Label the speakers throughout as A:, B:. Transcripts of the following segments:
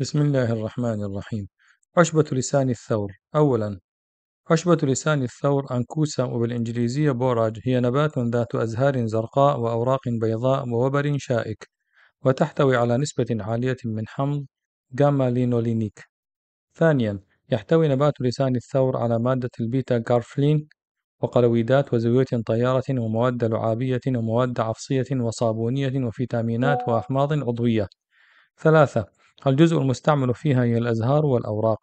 A: بسم الله الرحمن الرحيم عشبة لسان الثور أولا عشبة لسان الثور أنكوسا وبالإنجليزية بوراج هي نبات ذات أزهار زرقاء وأوراق بيضاء ووبر شائك وتحتوي على نسبة عالية من حمض جاما لينولينيك ثانيا يحتوي نبات لسان الثور على مادة البيتا كارفلين وقلويدات وزيوت طيارة ومواد لعابية ومواد عفصية وصابونية وفيتامينات وأحماض عضوية ثلاثة الجزء المستعمل فيها هي الأزهار والأوراق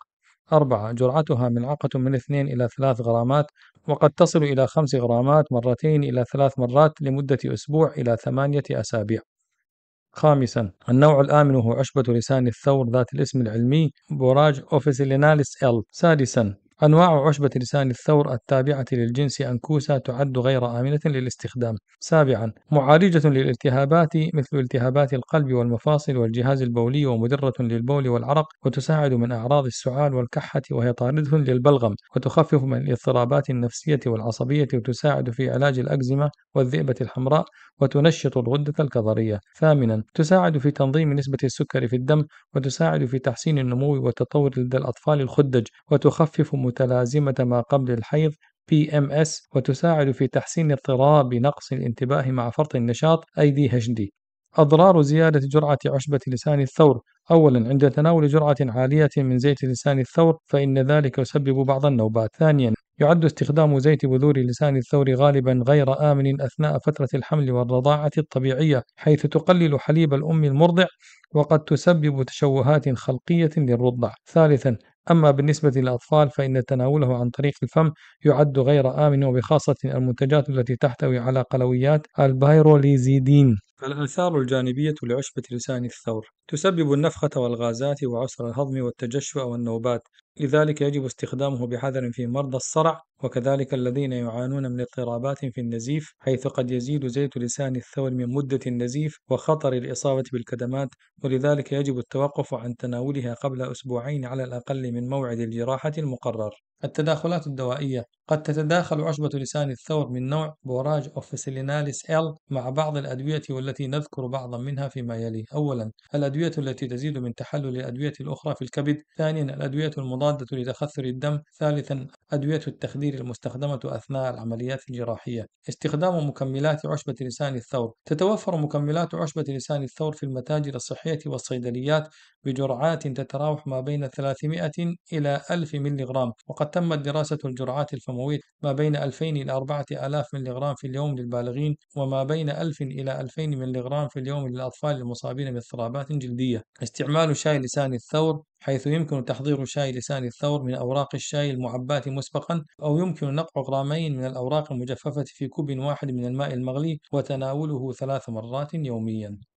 A: أربعة جرعتها ملعقة من اثنين إلى ثلاث غرامات وقد تصل إلى خمس غرامات مرتين إلى ثلاث مرات لمدة أسبوع إلى ثمانية أسابيع خامسا النوع الآمن هو عشبة لسان الثور ذات الاسم العلمي بوراج أوفيسيليناليس إل سادسا أنواع عشبة لسان الثور التابعة للجنس أنكوسة تعد غير آمنة للاستخدام. سابعا معالجة للالتهابات مثل التهابات القلب والمفاصل والجهاز البولي ومدرة للبول والعرق وتساعد من أعراض السعال والكحة وهي طاردة للبلغم وتخفف من الاضطرابات النفسية والعصبية وتساعد في علاج الأكزيما والذئبة الحمراء وتنشط الغدة الكظرية. ثامنا تساعد في تنظيم نسبة السكر في الدم وتساعد في تحسين النمو والتطور لدى الأطفال الخدج وتخفف متلازمة ما قبل الحيض PMS وتساعد في تحسين اضطراب نقص الانتباه مع فرط النشاط ADHD أضرار زيادة جرعة عشبة لسان الثور أولا عند تناول جرعة عالية من زيت لسان الثور فإن ذلك يسبب بعض النوبات ثانيا يعد استخدام زيت بذور لسان الثور غالبا غير آمن أثناء فترة الحمل والرضاعة الطبيعية حيث تقلل حليب الأم المرضع وقد تسبب تشوهات خلقية للرضع ثالثا أما بالنسبة للأطفال فإن تناوله عن طريق الفم يعد غير آمن وبخاصة المنتجات التي تحتوي على قلويات البيروليزيدين الآثار الجانبية لعشبة لسان الثور تسبب النفخة والغازات وعسر الهضم والتجشؤ والنوبات لذلك يجب استخدامه بحذر في مرضى الصرع وكذلك الذين يعانون من اضطرابات في النزيف حيث قد يزيد زيت لسان الثور من مدة النزيف وخطر الإصابة بالكدمات ولذلك يجب التوقف عن تناولها قبل أسبوعين على الأقل من موعد الجراحة المقرر التداخلات الدوائية قد تتداخل عشبة لسان الثور من نوع بوراج أو إل مع بعض الأدوية والتي نذكر بعضا منها فيما يلي أولا الأدوية التي تزيد من تحلل الأدوية الأخرى في الكبد ثانيا الأدوية المضادة المضادة لتخثر الدم ثالثا أدوية التخدير المستخدمة أثناء العمليات الجراحية استخدام مكملات عشبة لسان الثور تتوفر مكملات عشبة لسان الثور في المتاجر الصحية والصيدليات بجرعات تتراوح ما بين 300 إلى 1000 ملغرام وقد تمت دراسة الجرعات الفموية ما بين 2000 إلى 4000 ملغرام في اليوم للبالغين وما بين 1000 إلى 2000 ملغرام في اليوم للأطفال المصابين باضطرابات جلدية استعمال شاي لسان الثور حيث يمكن تحضير شاي لسان الثور من أوراق الشاي المعباة مسبقا أو يمكن نقع غرامين من الأوراق المجففة في كوب واحد من الماء المغلي وتناوله ثلاث مرات يوميا